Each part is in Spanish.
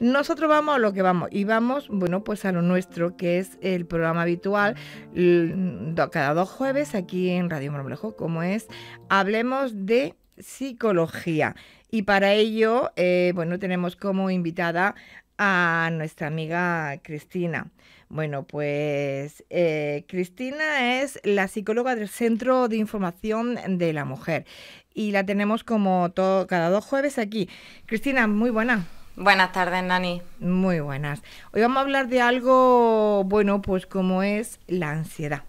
Nosotros vamos a lo que vamos y vamos, bueno, pues a lo nuestro, que es el programa habitual cada dos jueves aquí en Radio Marmolejo, como es Hablemos de Psicología. Y para ello, eh, bueno, tenemos como invitada a nuestra amiga Cristina. Bueno, pues eh, Cristina es la psicóloga del Centro de Información de la Mujer y la tenemos como todo, cada dos jueves aquí. Cristina, muy buena. Buenas tardes, Nani. Muy buenas. Hoy vamos a hablar de algo, bueno, pues como es la ansiedad.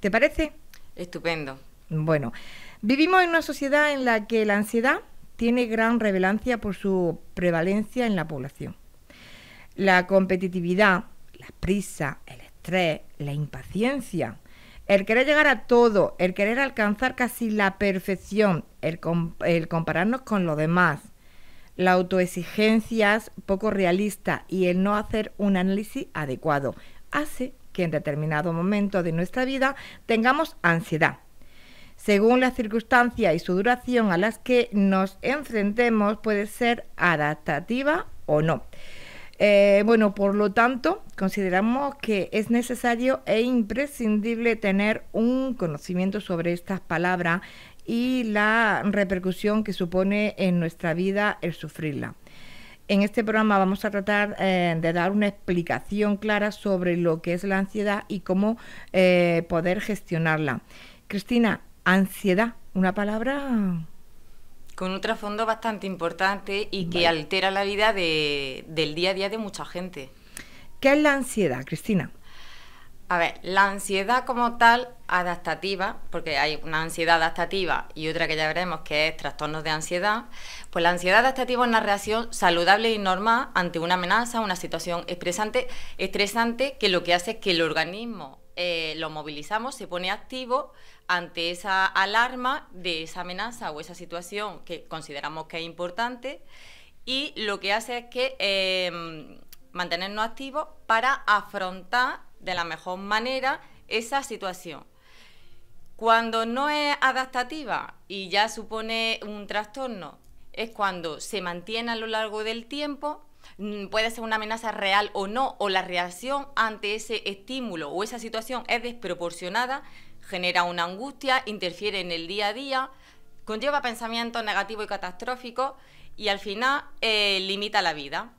¿Te parece? Estupendo. Bueno, vivimos en una sociedad en la que la ansiedad tiene gran relevancia por su prevalencia en la población. La competitividad, la prisa, el estrés, la impaciencia, el querer llegar a todo, el querer alcanzar casi la perfección, el, el compararnos con los demás, la autoexigencia es poco realista y el no hacer un análisis adecuado hace que en determinado momento de nuestra vida tengamos ansiedad. Según la circunstancia y su duración a las que nos enfrentemos puede ser adaptativa o no. Eh, bueno, por lo tanto, consideramos que es necesario e imprescindible tener un conocimiento sobre estas palabras y la repercusión que supone en nuestra vida el sufrirla. En este programa vamos a tratar eh, de dar una explicación clara sobre lo que es la ansiedad y cómo eh, poder gestionarla. Cristina, ansiedad, una palabra con un trasfondo bastante importante y que altera la vida del día a día de mucha gente. ¿Qué es la ansiedad, Cristina? A ver, la ansiedad como tal adaptativa, porque hay una ansiedad adaptativa y otra que ya veremos que es trastornos de ansiedad, pues la ansiedad adaptativa es una reacción saludable y normal ante una amenaza, una situación estresante, que lo que hace es que el organismo eh, lo movilizamos, se pone activo ante esa alarma de esa amenaza o esa situación que consideramos que es importante y lo que hace es que eh, mantenernos activos para afrontar de la mejor manera esa situación. Cuando no es adaptativa y ya supone un trastorno, es cuando se mantiene a lo largo del tiempo, mm, puede ser una amenaza real o no, o la reacción ante ese estímulo o esa situación es desproporcionada, genera una angustia, interfiere en el día a día, conlleva pensamientos negativos y catastróficos y al final eh, limita la vida.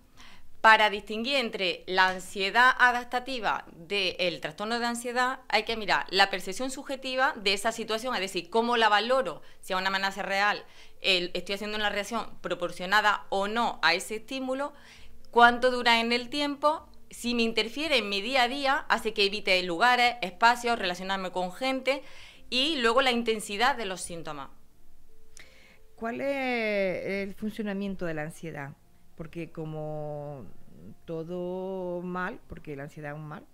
Para distinguir entre la ansiedad adaptativa del trastorno de ansiedad, hay que mirar la percepción subjetiva de esa situación, es decir, cómo la valoro, si a una amenaza real, estoy haciendo una reacción proporcionada o no a ese estímulo, cuánto dura en el tiempo, si me interfiere en mi día a día, hace que evite lugares, espacios, relacionarme con gente y luego la intensidad de los síntomas. ¿Cuál es el funcionamiento de la ansiedad? porque como todo mal, porque la ansiedad es un mal,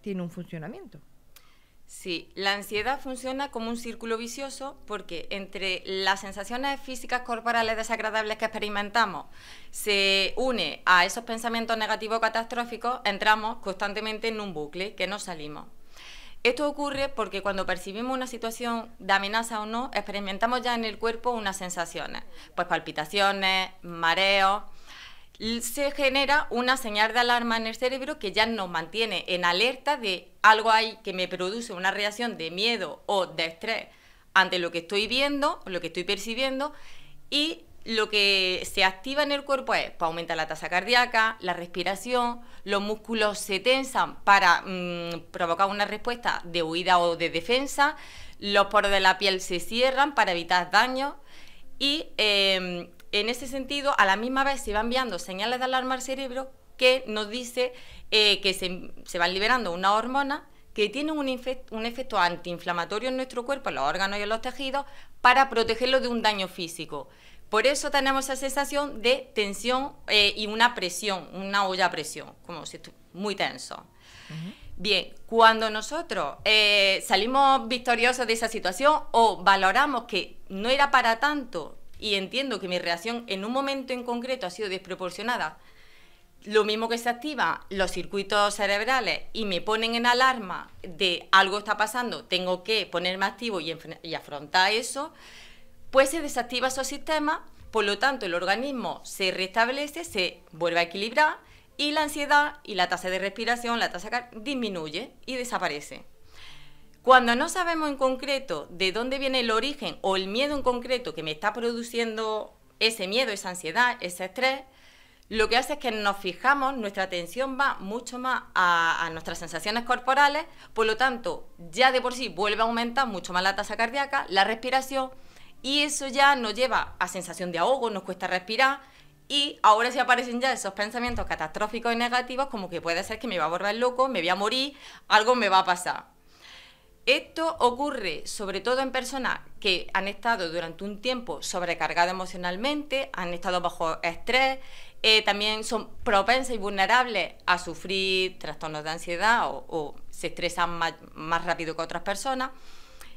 tiene un funcionamiento. Sí, la ansiedad funciona como un círculo vicioso porque entre las sensaciones físicas corporales desagradables que experimentamos se une a esos pensamientos negativos catastróficos, entramos constantemente en un bucle que no salimos. Esto ocurre porque cuando percibimos una situación de amenaza o no, experimentamos ya en el cuerpo unas sensaciones, pues palpitaciones, mareos, se genera una señal de alarma en el cerebro que ya nos mantiene en alerta de algo hay que me produce una reacción de miedo o de estrés ante lo que estoy viendo, lo que estoy percibiendo, y lo que se activa en el cuerpo es para pues, aumentar la tasa cardíaca, la respiración, los músculos se tensan para mm, provocar una respuesta de huida o de defensa, los poros de la piel se cierran para evitar daño y em, en ese sentido, a la misma vez se van enviando señales de alarma al cerebro que nos dice eh, que se, van liberando una hormona que tiene un, un, efecto antiinflamatorio en nuestro cuerpo, en los órganos y en los tejidos, para protegerlo de un daño físico. Por eso tenemos esa sensación de tensión eh, y una presión, una olla presión, como si muy tenso. Bien, cuando nosotros eh, salimos victoriosos de esa situación o valoramos que no era para tanto y entiendo que mi reacción en un momento en concreto ha sido desproporcionada, lo mismo que se activa los circuitos cerebrales y me ponen en alarma de algo está pasando, tengo que ponerme activo y, afrontar eso, pues se desactiva esos sistema, por lo tanto el organismo se restablece, se vuelve a equilibrar y la ansiedad y la tasa de respiración, la tasa disminuye y desaparece. Cuando no sabemos en concreto de dónde viene el origen o el miedo en concreto que me está produciendo ese miedo, esa ansiedad, ese estrés, lo que hace es que nos fijamos, nuestra atención va mucho más a, nuestras sensaciones corporales, por lo tanto, ya de por sí vuelve a aumentar mucho más la tasa cardíaca, la respiración, y eso ya nos lleva a sensación de ahogo, nos cuesta respirar, y ahora si aparecen ya esos pensamientos catastróficos y negativos, como que puede ser que me va a volver loco, me voy a morir, algo me va a pasar. Esto ocurre sobre todo en personas que han estado durante un tiempo sobrecargadas emocionalmente, han estado bajo estrés, eh, también son propensas y vulnerables a sufrir trastornos de ansiedad o, se estresan más, rápido que otras personas.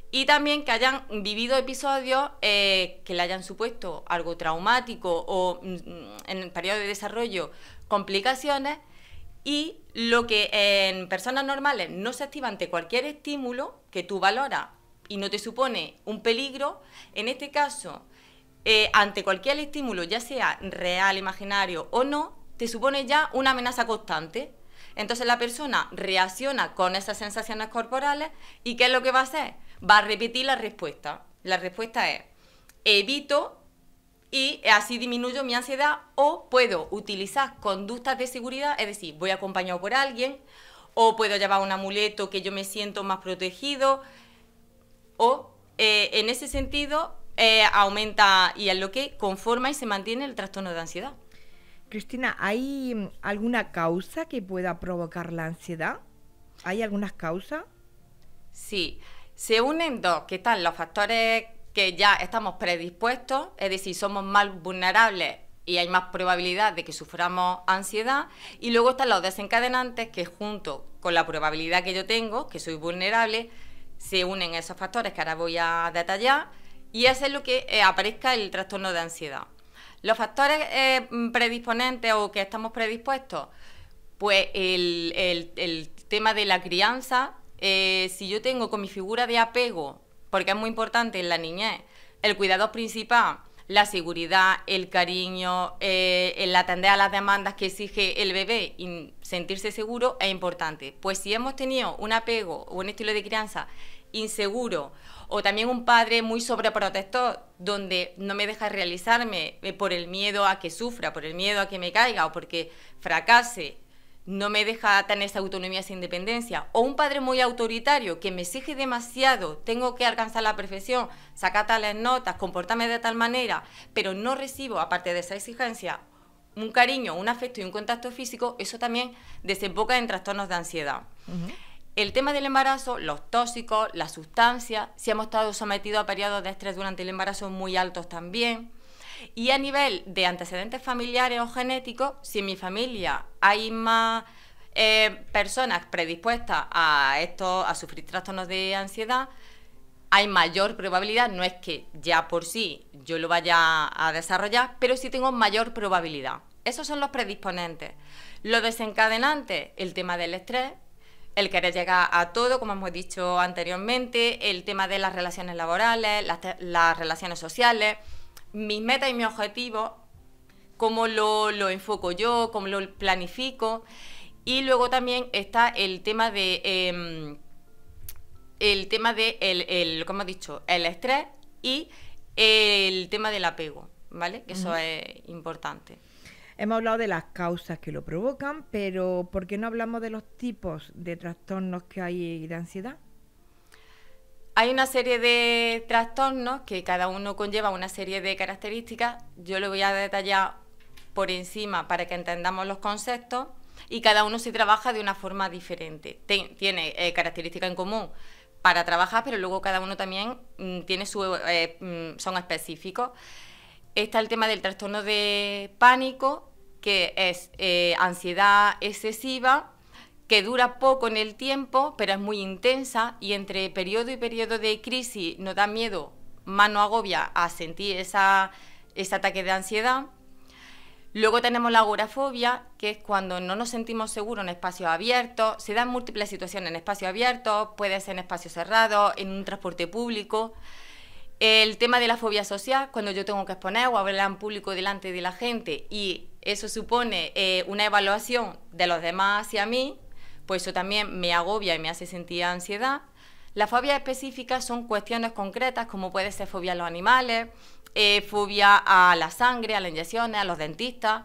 Y también que hayan vivido episodios eh, que le hayan supuesto algo traumático o mm, mm, en el periodo de desarrollo complicaciones y lo que en personas normales no se activa ante cualquier estímulo que tú valoras y no te supone un peligro, en este caso, eh, ante cualquier estímulo, ya sea real, imaginario o no, te supone ya una amenaza constante. Entonces la persona reacciona con esas sensaciones corporales y ¿qué es lo que va a hacer? Va a repetir la respuesta. La respuesta es, evito y así disminuyo mi ansiedad o puedo utilizar conductas de seguridad, es decir, voy acompañado por alguien o puedo llevar un amuleto que yo me siento más protegido o eh, en ese sentido eh, aumenta y es lo que conforma y se mantiene el trastorno de ansiedad. Cristina, ¿hay alguna causa que pueda provocar la ansiedad? ¿Hay algunas causas? Sí, se unen dos, que están los factores que ya estamos predispuestos, es decir, somos más vulnerables y hay más probabilidad de que suframos ansiedad. Y luego están los desencadenantes que junto con la probabilidad que yo tengo, que soy vulnerable, se unen esos factores que ahora voy a detallar y eso es lo que eh, aparezca el trastorno de ansiedad. Los factores eh, mm, predisponentes o que estamos predispuestos, pues el, tema de la crianza, eh, si yo tengo con mi figura de apego porque es muy importante en la niñez. El cuidado principal, la seguridad, el cariño, eh, el atender a las demandas que exige el bebé y sentirse seguro es importante. Pues si hemos tenido un apego o un estilo de crianza inseguro o también un padre muy sobreprotector donde no me deja realizarme eh, por el miedo a que sufra, por el miedo a que me caiga o porque fracase no me deja tener esa autonomía, esa independencia. O un padre muy autoritario que me exige demasiado, tengo que alcanzar la perfección, sacar tales notas, comportarme de tal manera, pero no recibo, aparte de esa exigencia, un cariño, un afecto y un contacto físico, eso también desemboca en trastornos de ansiedad. El tema del embarazo, los tóxicos, las sustancias, si hemos estado sometidos a periodos de estrés durante el embarazo muy altos también. Y a nivel de antecedentes familiares o genéticos, si en mi familia hay más eh, personas predispuestas a esto, a sufrir trastornos de ansiedad, hay mayor probabilidad, no es que ya por sí yo lo vaya a desarrollar, pero sí tengo mayor probabilidad. Esos son los predisponentes. Los desencadenantes, el tema del estrés, el querer llegar a todo, como hemos dicho anteriormente, el tema de las relaciones laborales, las relaciones sociales, mis metas y mis objetivos, cómo lo, enfoco yo, cómo lo planifico. Y luego también está el tema de... Em, el tema de el, el como he dicho, el estrés y el tema del apego, ¿vale? Que eso es importante. Hemos hablado de las causas que lo provocan, pero ¿por qué no hablamos de los tipos de trastornos que hay de ansiedad? Hay una serie de trastornos que cada uno conlleva una serie de características. Yo lo voy a detallar por encima para que entendamos los conceptos y cada uno se trabaja de una forma diferente. tiene eh, características en común para trabajar, pero luego cada uno también mm, tiene su, eh, mm, son específicos. Está el tema del trastorno de pánico, que es eh, ansiedad excesiva que dura poco en el tiempo, pero es muy intensa y entre periodo y periodo de crisis nos da miedo, mano agobia a sentir esa, ese ataque de ansiedad. Luego tenemos la agorafobia, que es cuando no nos sentimos seguros en espacios abiertos, se dan múltiples situaciones en espacios abiertos, puede ser en espacios cerrados, en un transporte público. El tema de la fobia social, cuando yo tengo que exponer o hablar en público delante de la gente y eso supone eh, una evaluación de los demás hacia mí, pues eso también me agobia y me hace sentir ansiedad. Las fobias específicas son cuestiones concretas, como puede ser fobia a los animales, eh, fobia a la sangre, a las inyecciones, a los dentistas.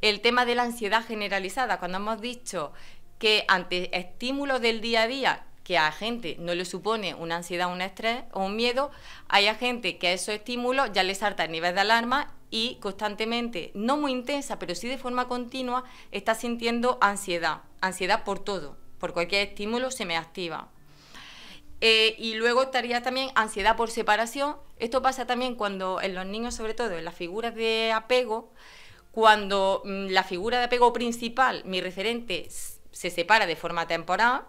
El tema de la ansiedad generalizada, cuando hemos dicho que ante estímulos del día a día que a gente no le supone una ansiedad, un estrés o un miedo, hay gente que a esos estímulos ya le salta el nivel de alarma y constantemente, no muy intensa, pero sí de forma continua, está sintiendo ansiedad ansiedad por todo, por cualquier estímulo se me activa. Eh, y luego estaría también ansiedad por separación. Esto pasa también cuando en los niños, sobre todo en las figuras de apego, cuando mm, la figura de apego principal, mi referente, se separa de forma temporal,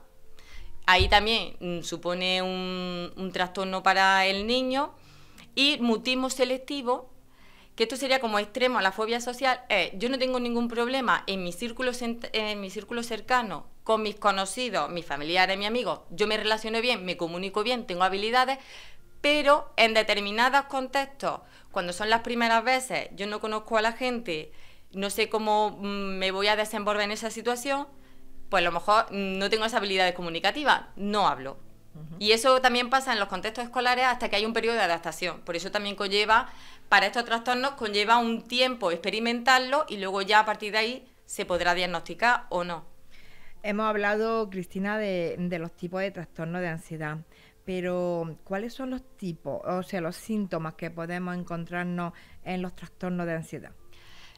ahí también mm, supone un, un trastorno para el niño. Y mutismo selectivo, que esto sería como extremo a la fobia social, es eh, yo no tengo ningún problema en mi círculo, en mi círculo cercano con mis conocidos, mis familiares, mis amigos, yo me relaciono bien, me comunico bien, tengo habilidades, pero en determinados contextos, cuando son las primeras veces, yo no conozco a la gente, no sé cómo mm, me voy a desenvolver en esa situación, pues a lo mejor no tengo esa habilidad comunicativa, no hablo. Y eso también pasa en los contextos escolares hasta que hay un periodo de adaptación. Por eso también conlleva para estos trastornos conlleva un tiempo experimentarlo y luego ya a partir de ahí se podrá diagnosticar o no. Hemos hablado, Cristina, de, los tipos de trastornos de ansiedad, pero ¿cuáles son los tipos, o sea, los síntomas que podemos encontrarnos en los trastornos de ansiedad?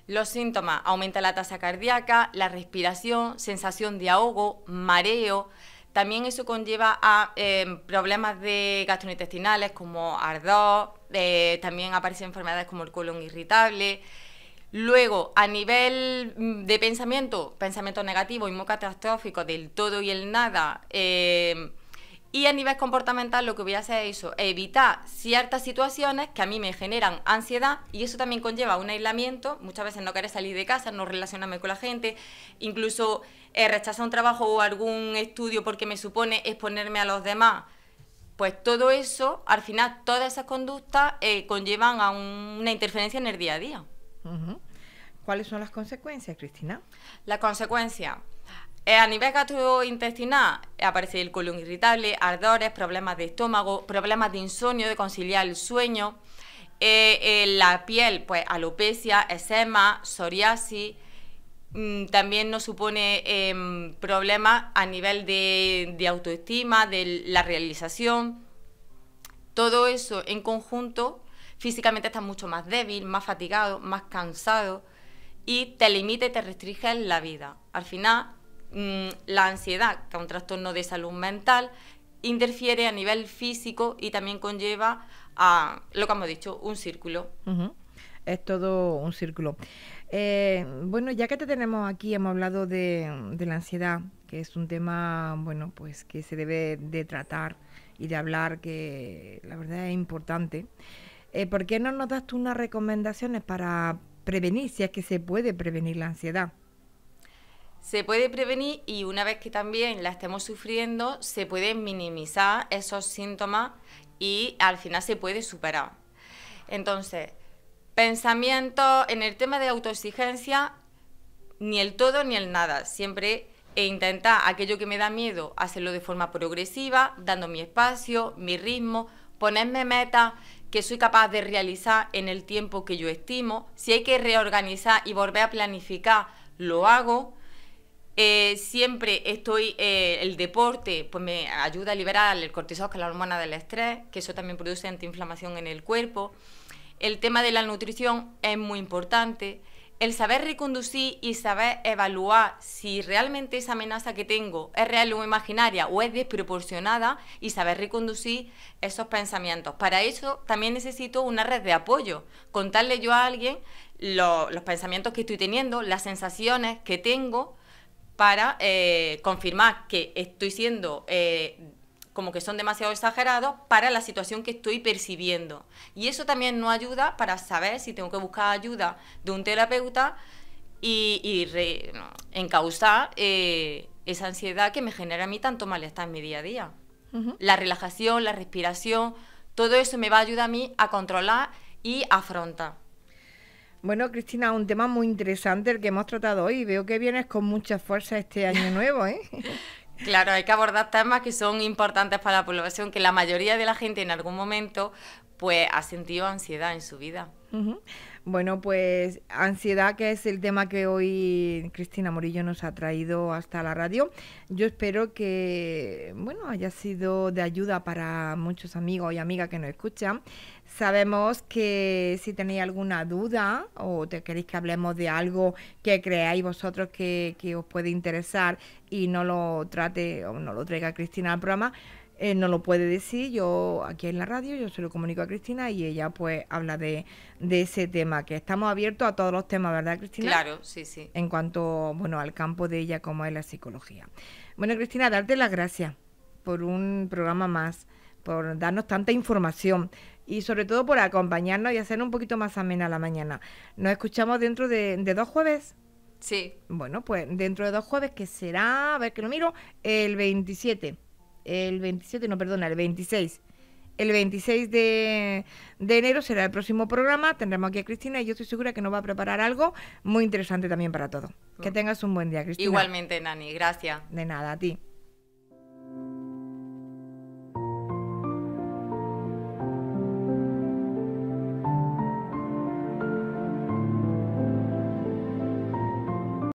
Los síntomas, aumenta la tasa cardíaca, la respiración, sensación de ahogo, mareo, también eso conlleva a em, problemas de gastrointestinales como ardor, eh, también aparecen enfermedades como el colon irritable. Luego, a nivel mm, de pensamiento, pensamiento negativo y muy catastrófico del todo y el nada, em, y a nivel comportamental lo que voy a hacer es eso, evitar ciertas situaciones que a mí me generan ansiedad y eso también conlleva un aislamiento, muchas veces no querer salir de casa, no relacionarme con la gente, incluso eh, rechazar un trabajo o algún estudio porque me supone exponerme a los demás. Pues todo eso, al final, todas esas conductas eh, conllevan a una interferencia en el día a día. ¿Cuáles son las consecuencias, Cristina? Las consecuencia, eh, a nivel gastrointestinal aparece el colon irritable, ardores, problemas de estómago, problemas de insomnio, de conciliar el sueño. Eh, eh, la piel, pues alopecia, eczema, psoriasis. Mm, también nos supone em, problemas a nivel de, autoestima, de la realización. Todo eso en conjunto, físicamente estás mucho más débil, más fatigado, más cansado y te limita y te restringe la vida. Al final, Mm, la ansiedad, que es un trastorno de salud mental, interfiere a nivel físico y también conlleva a lo que hemos dicho, un círculo. Es todo un círculo. Eh, bueno, ya que te tenemos aquí, hemos hablado de, la ansiedad, que es un tema, bueno, pues que se debe de tratar y de hablar, que la verdad es importante. Eh, ¿Por qué no nos das tú unas recomendaciones para prevenir, si es que se puede prevenir la ansiedad? Se puede prevenir y una vez que también la estemos sufriendo, se puede minimizar esos síntomas y al final se puede superar. Entonces, pensamiento en el tema de autoexigencia, ni el todo ni el nada. Siempre e intentar aquello que me da miedo, hacerlo de forma progresiva, dando mi espacio, mi ritmo, ponerme metas que soy capaz de realizar en el tiempo que yo estimo. Si hay que reorganizar y volver a planificar, lo hago. Eh, siempre estoy, eh, el deporte pues me ayuda a liberar el cortisol, que es la hormona del estrés, que eso también produce antiinflamación en el cuerpo. El tema de la nutrición es muy importante. El saber reconducir y saber evaluar si realmente esa amenaza que tengo es real o imaginaria o es desproporcionada y saber reconducir esos pensamientos. Para eso también necesito una red de apoyo, contarle yo a alguien los pensamientos que estoy teniendo, las sensaciones que tengo para eh, confirmar que estoy siendo eh, como que son demasiado exagerados para la situación que estoy percibiendo. Y eso también no ayuda para saber si tengo que buscar ayuda de un terapeuta y, y encauzar eh, esa ansiedad que me genera a mí tanto malestar en mi día a día. La relajación, la respiración, todo eso me va a ayudar a mí a controlar y afrontar. Bueno, Cristina, un tema muy interesante el que hemos tratado hoy. Veo que vienes con mucha fuerza este año nuevo, ¿eh? Claro, hay que abordar temas que son importantes para la población, que la mayoría de la gente en algún momento pues ha sentido ansiedad en su vida. Bueno, pues ansiedad, que es el tema que hoy Cristina Morillo nos ha traído hasta la radio. Yo espero que, bueno, haya sido de ayuda para muchos amigos y amigas que nos escuchan. Sabemos que si tenéis alguna duda o te queréis que hablemos de algo que creáis vosotros que, que os puede interesar y no lo trate o no lo traiga Cristina al programa, eh, no lo puede decir, yo aquí en la radio, yo se lo comunico a Cristina y ella pues habla de, ese tema, que estamos abiertos a todos los temas, ¿verdad Cristina? Claro, sí, sí. En cuanto, bueno, al campo de ella como es la psicología. Bueno Cristina, darte las gracias por un programa más, por darnos tanta información y sobre todo por acompañarnos y hacer un poquito más amena la mañana. Nos escuchamos dentro de, de dos jueves. Sí. Bueno, pues dentro de dos jueves, que será, a ver que lo miro, el 27 el 27, no, perdona, el 26. El 26 de, de, enero será el próximo programa. Tendremos aquí a Cristina y yo estoy segura que nos va a preparar algo muy interesante también para todo. Que mm. tengas un buen día, Cristina. Igualmente, Nani. Gracias. De nada, a ti.